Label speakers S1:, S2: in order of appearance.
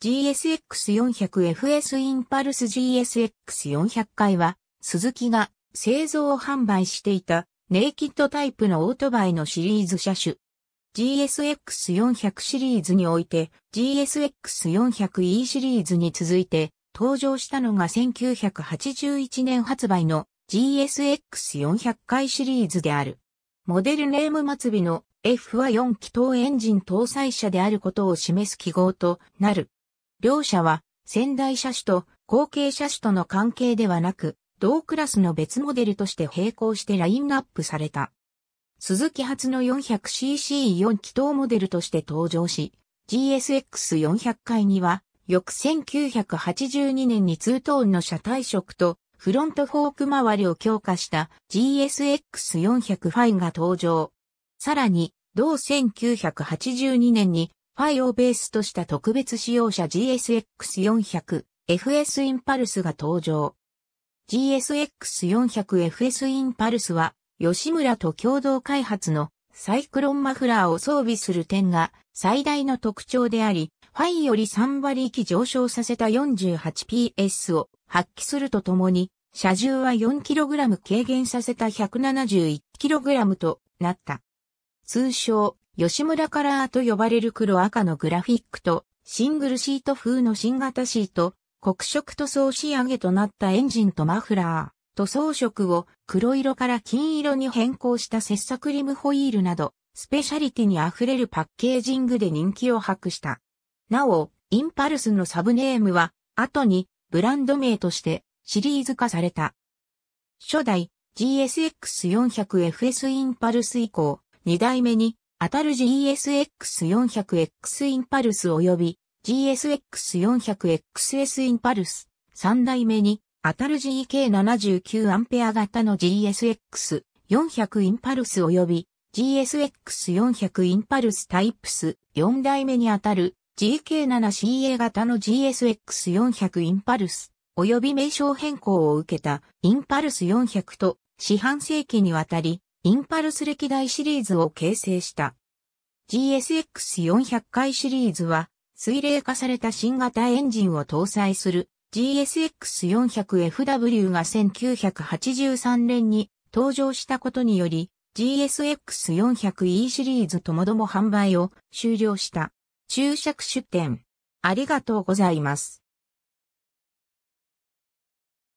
S1: GSX400FS インパルス GSX400 回は、鈴木が製造販売していたネイキッドタイプのオートバイのシリーズ車種。GSX400 シリーズにおいて GSX400E シリーズに続いて登場したのが1981年発売の GSX400 回シリーズである。モデルネーム末尾の F は4気筒エンジン搭載車であることを示す記号となる。両者は仙台車種と後継車種との関係ではなく、同クラスの別モデルとして並行してラインナップされた。鈴木初の 400cc4 気筒モデルとして登場し、GSX400 回には、翌1982年にツートーンの車体色とフロントフォーク周りを強化した GSX400 ファインが登場。さらに、同1982年にファイをベースとした特別使用者 GSX400、FS インパルスが登場。GSX400FS インパルスは、吉村と共同開発のサイクロンマフラーを装備する点が最大の特徴であり、ファイより3割力上昇させた 48PS を発揮するとともに、車重は 4kg 軽減させた 171kg となった。通称吉村カラーと呼ばれる黒赤のグラフィックと、シングルシート風の新型シート、黒色塗装仕上げとなったエンジンとマフラー、塗装色を黒色から金色に変更した切削リムホイールなど、スペシャリティに溢れるパッケージングで人気を博した。なお、インパルスのサブネームは、後にブランド名としてシリーズ化された。初代 GSX400FS インパルス以降、2代目に当たる GSX400X インパルス及び GSX400XS インパルス3代目に当たる GK79 アンペア型の GSX400 インパルス及び GSX400 インパルスタイプス4代目に当たる GK7CA 型の GSX400 インパルス及び名称変更を受けたインパルス400と四半世紀にわたりインパルス歴代シリーズを形成した。GSX400 回シリーズは、水冷化された新型エンジンを搭載する GSX400FW が1983年に登場したことにより GSX400E シリーズともども販売を終了した。注釈出展。ありがとうございます。